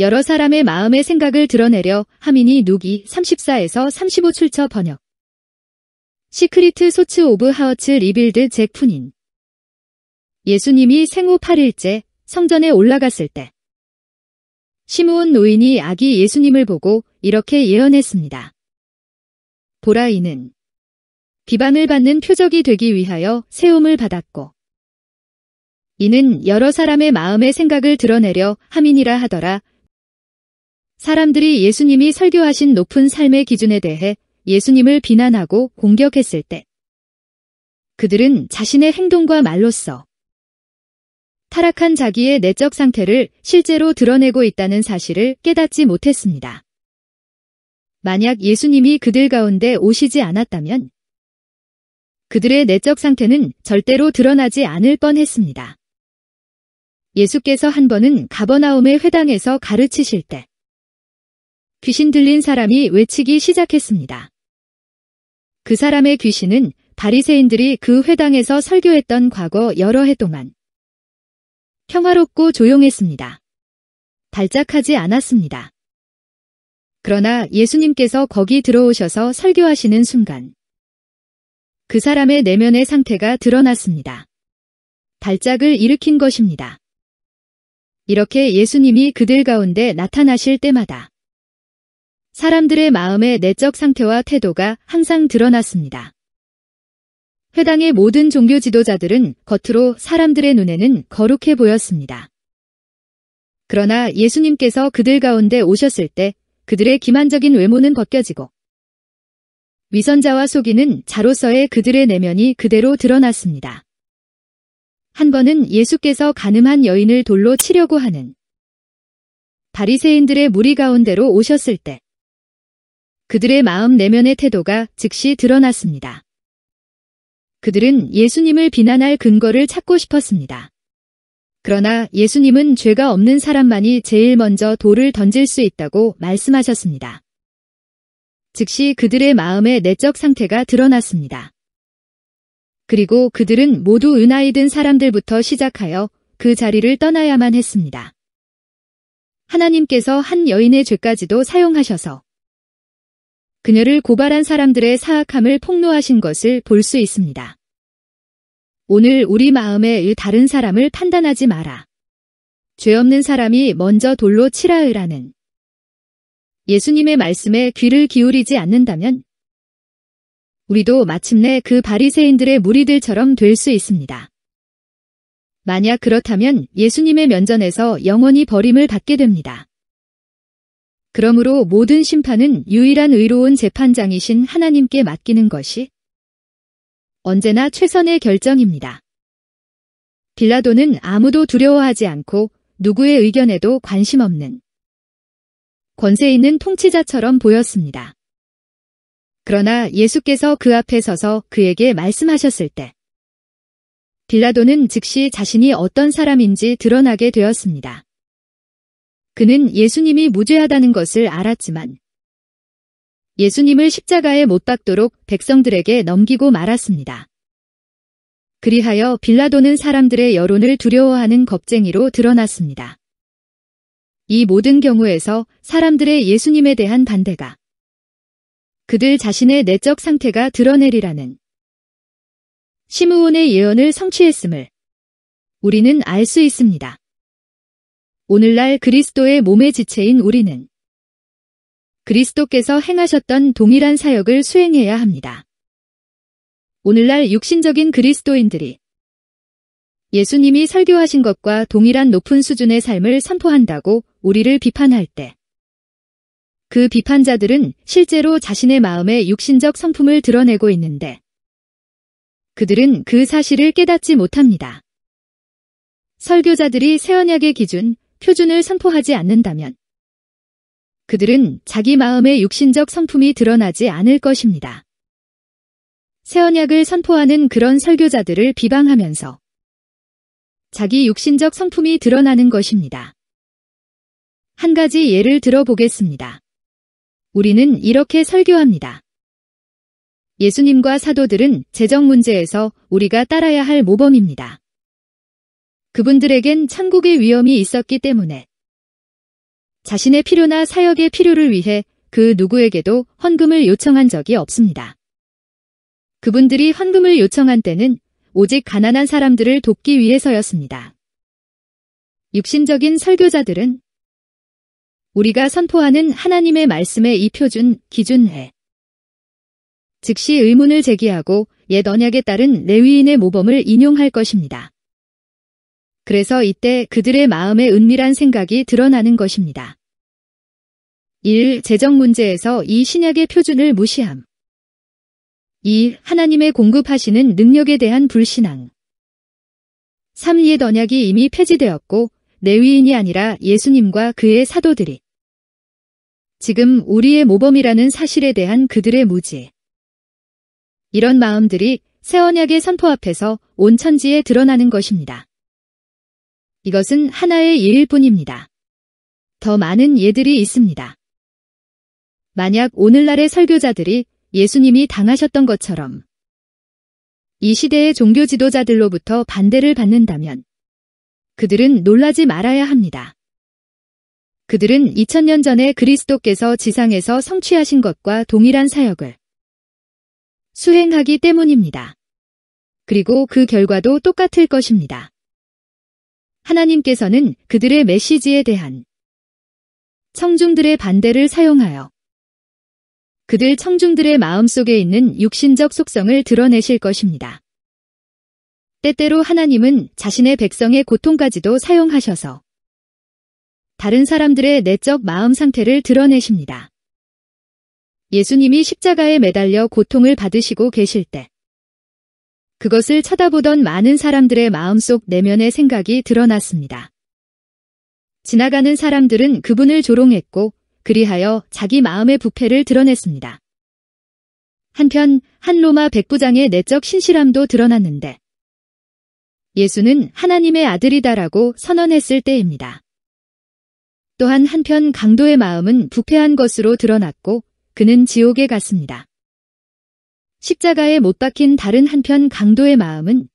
여러 사람의 마음의 생각을 드러내려 하민이 누기 34에서 35 출처 번역 시크리트 소츠 오브 하워츠 리빌드 잭 푸닌 예수님이 생후 8일째 성전에 올라갔을 때 시므온 노인이 아기 예수님을 보고 이렇게 예언했습니다. 보라 이는 비방을 받는 표적이 되기 위하여 세움을 받았고 이는 여러 사람의 마음의 생각을 드러내려 하민이라 하더라 사람들이 예수님이 설교하신 높은 삶의 기준에 대해 예수님을 비난하고 공격했을 때 그들은 자신의 행동과 말로써 타락한 자기의 내적 상태를 실제로 드러내고 있다는 사실을 깨닫지 못했습니다. 만약 예수님이 그들 가운데 오시지 않았다면 그들의 내적 상태는 절대로 드러나지 않을 뻔했습니다. 예수께서 한 번은 가버나움의 회당에서 가르치실 때 귀신 들린 사람이 외치기 시작했습니다. 그 사람의 귀신은 바리새인들이 그 회당에서 설교했던 과거 여러 해 동안 평화롭고 조용했습니다. 발작하지 않았습니다. 그러나 예수님께서 거기 들어오셔서 설교하시는 순간 그 사람의 내면의 상태가 드러났습니다. 발작을 일으킨 것입니다. 이렇게 예수님이 그들 가운데 나타나실 때마다 사람들의 마음의 내적 상태와 태도가 항상 드러났습니다. 해당의 모든 종교 지도자들은 겉으로 사람들의 눈에는 거룩해 보였습니다. 그러나 예수님께서 그들 가운데 오셨을 때 그들의 기만적인 외모는 벗겨지고 위선자와 속이는 자로서의 그들의 내면이 그대로 드러났습니다. 한 번은 예수께서 가늠한 여인을 돌로 치려고 하는 바리새인들의 무리 가운데로 오셨을 때 그들의 마음 내면의 태도가 즉시 드러났습니다. 그들은 예수님을 비난할 근거를 찾고 싶었습니다. 그러나 예수님은 죄가 없는 사람만이 제일 먼저 돌을 던질 수 있다고 말씀하셨습니다. 즉시 그들의 마음의 내적 상태가 드러났습니다. 그리고 그들은 모두 은하이든 사람들부터 시작하여 그 자리를 떠나야만 했습니다. 하나님께서 한 여인의 죄까지도 사용하셔서 그녀를 고발한 사람들의 사악함을 폭로하신 것을 볼 수 있습니다. 오늘 우리 마음에 다른 사람을 판단하지 마라. 죄 없는 사람이 먼저 돌로 치라으라는 예수님의 말씀에 귀를 기울이지 않는다면 우리도 마침내 그 바리새인들의 무리들처럼 될 수 있습니다. 만약 그렇다면 예수님의 면전에서 영원히 버림을 받게 됩니다. 그러므로 모든 심판은 유일한 의로운 재판장이신 하나님께 맡기는 것이 언제나 최선의 결정입니다. 빌라도는 아무도 두려워하지 않고 누구의 의견에도 관심 없는 권세 있는 통치자처럼 보였습니다. 그러나 예수께서 그 앞에 서서 그에게 말씀하셨을 때 빌라도는 즉시 자신이 어떤 사람인지 드러나게 되었습니다. 그는 예수님이 무죄하다는 것을 알았지만 예수님을 십자가에 못 박도록 백성들에게 넘기고 말았습니다. 그리하여 빌라도는 사람들의 여론을 두려워하는 겁쟁이로 드러났습니다. 이 모든 경우에서 사람들의 예수님에 대한 반대가 그들 자신의 내적 상태가 드러내리라는 심우원의 예언을 성취했음을 우리는 알 수 있습니다. 오늘날 그리스도의 몸의 지체인 우리는 그리스도께서 행하셨던 동일한 사역을 수행해야 합니다. 오늘날 육신적인 그리스도인들이 예수님이 설교하신 것과 동일한 높은 수준의 삶을 선포한다고 우리를 비판할 때 그 비판자들은 실제로 자신의 마음에 육신적 성품을 드러내고 있는데 그들은 그 사실을 깨닫지 못합니다. 설교자들이 세언약의 기준, 표준을 선포하지 않는다면 그들은 자기 마음의 육신적 성품이 드러나지 않을 것입니다. 새 언약을 선포하는 그런 설교자들을 비방하면서 자기 육신적 성품이 드러나는 것입니다. 한 가지 예를 들어보겠습니다. 우리는 이렇게 설교합니다. 예수님과 사도들은 재정 문제에서 우리가 따라야 할 모범입니다. 그분들에겐 창국의 위험이 있었기 때문에 자신의 필요나 사역의 필요를 위해 그 누구에게도 헌금을 요청한 적이 없습니다. 그분들이 헌금을 요청한 때는 오직 가난한 사람들을 돕기 위해서였습니다. 육신적인 설교자들은 우리가 선포하는 하나님의 말씀의 이 표준, 기준에 즉시 의문을 제기하고 옛 언약에 따른 레위인의 모범을 인용할 것입니다. 그래서 이때 그들의 마음의 은밀한 생각이 드러나는 것입니다. 1. 재정 문제에서 이 신약의 표준을 무시함. 2. 하나님의 공급하시는 능력에 대한 불신앙. 3. 이의 언약이 이미 폐지되었고 내위인이 아니라 예수님과 그의 사도들이 지금 우리의 모범이라는 사실에 대한 그들의 무지. 이런 마음들이 새 언약의 선포 앞에서 온 천지에 드러나는 것입니다. 이것은 하나의 예일 뿐입니다. 더 많은 예들이 있습니다. 만약 오늘날의 설교자들이 예수님이 당하셨던 것처럼 이 시대의 종교 지도자들로부터 반대를 받는다면 그들은 놀라지 말아야 합니다. 그들은 2000년 전에 그리스도께서 지상에서 성취하신 것과 동일한 사역을 수행하기 때문입니다. 그리고 그 결과도 똑같을 것입니다. 하나님께서는 그들의 메시지에 대한 청중들의 반대를 사용하여 그들 청중들의 마음속에 있는 육신적 속성을 드러내실 것입니다. 때때로 하나님은 자신의 백성의 고통까지도 사용하셔서 다른 사람들의 내적 마음 상태를 드러내십니다. 예수님이 십자가에 매달려 고통을 받으시고 계실 때 그것을 쳐다보던 많은 사람들의 마음속 내면의 생각이 드러났습니다. 지나가는 사람들은 그분을 조롱했고 그리하여 자기 마음의 부패를 드러냈습니다. 한편 한 로마 백부장의 내적 신실함도 드러났는데 예수는 하나님의 아들이다라고 선언했을 때입니다. 또한 한편 강도의 마음은 부패한 것으로 드러났고 그는 지옥에 갔습니다. 십자가에 못 박힌 다른 한편 강도의 마음은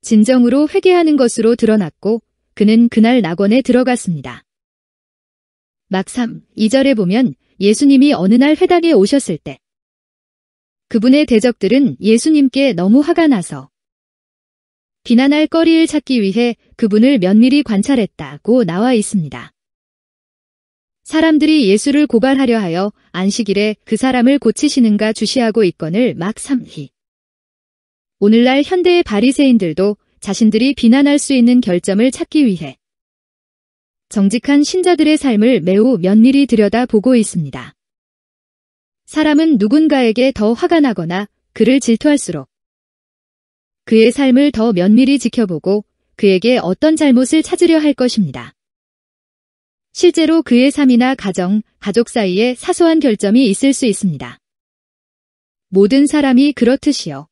진정으로 회개하는 것으로 드러났고 그는 그날 낙원에 들어갔습니다. 막 3, 2절에 보면 예수님이 어느 날 회당에 오셨을 때 그분의 대적들은 예수님께 너무 화가 나서 비난할 거리를 찾기 위해 그분을 면밀히 관찰했다고 나와 있습니다. 사람들이 예수를 고발하려 하여 안식일에 그 사람을 고치시는가 주시하고 있건을 막삼히. 오늘날 현대의 바리새인들도 자신들이 비난할 수 있는 결점을 찾기 위해 정직한 신자들의 삶을 매우 면밀히 들여다보고 있습니다. 사람은 누군가에게 더 화가 나거나 그를 질투할수록 그의 삶을 더 면밀히 지켜보고 그에게 어떤 잘못을 찾으려 할 것입니다. 실제로 그의 삶이나 가정, 가족 사이에 사소한 결점이 있을 수 있습니다. 모든 사람이 그렇듯이요.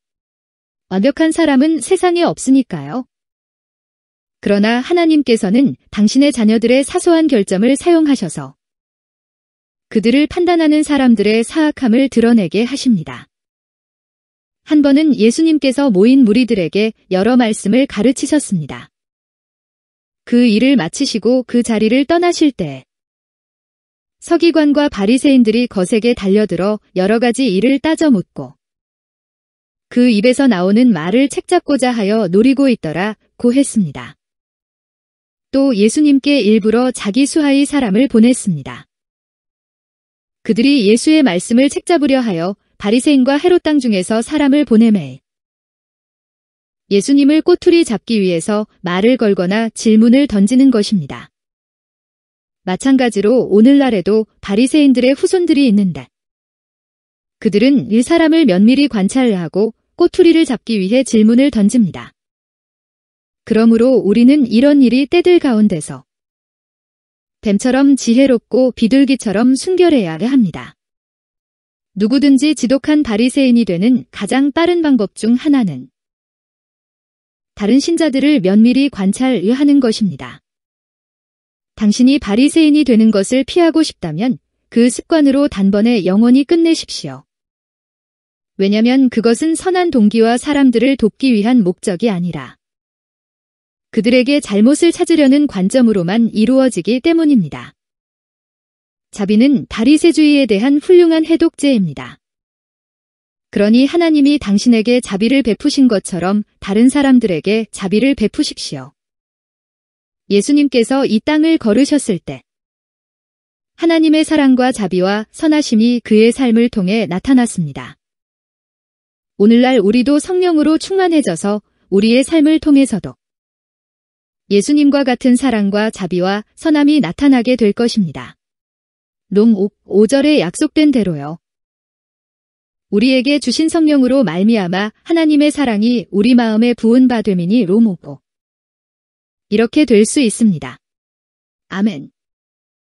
완벽한 사람은 세상에 없으니까요. 그러나 하나님께서는 당신의 자녀들의 사소한 결점을 사용하셔서 그들을 판단하는 사람들의 사악함을 드러내게 하십니다. 한 번은 예수님께서 모인 무리들에게 여러 말씀을 가르치셨습니다. 그 일을 마치시고 그 자리를 떠나실 때 서기관과 바리새인들이 거세게 달려들어 여러 가지 일을 따져 묻고 그 입에서 나오는 말을 책잡고자 하여 노리고 있더라 고했습니다. 또 예수님께 일부러 자기 수하의 사람을 보냈습니다. 그들이 예수의 말씀을 책잡으려 하여 바리새인과 헤롯 땅 중에서 사람을 보내매 예수님을 꼬투리 잡기 위해서 말을 걸거나 질문을 던지는 것입니다. 마찬가지로 오늘날에도 바리새인들의 후손들이 있는다 그들은 이 사람을 면밀히 관찰하고 꼬투리를 잡기 위해 질문을 던집니다. 그러므로 우리는 이런 일이 때들 가운데서 뱀처럼 지혜롭고 비둘기처럼 순결해야 합니다. 누구든지 지독한 바리새인이 되는 가장 빠른 방법 중 하나는 다른 신자들을 면밀히 관찰하는 것입니다. 당신이 바리새인이 되는 것을 피하고 싶다면 그 습관으로 단번에 영원히 끝내십시오. 왜냐면 그것은 선한 동기와 사람들을 돕기 위한 목적이 아니라 그들에게 잘못을 찾으려는 관점으로만 이루어지기 때문입니다. 자비는 다리세주의에 대한 훌륭한 해독제입니다. 그러니 하나님이 당신에게 자비를 베푸신 것처럼 다른 사람들에게 자비를 베푸십시오. 예수님께서 이 땅을 걸으셨을 때 하나님의 사랑과 자비와 선하심이 그의 삶을 통해 나타났습니다. 오늘날 우리도 성령으로 충만해져서 우리의 삶을 통해서도 예수님과 같은 사랑과 자비와 선함이 나타나게 될 것입니다. 롱 5절에 약속된 대로요. 우리에게 주신 성령으로 말미암아 하나님의 사랑이 우리 마음에 부은 바 되미니 로모고 이렇게 될 수 있습니다. 아멘.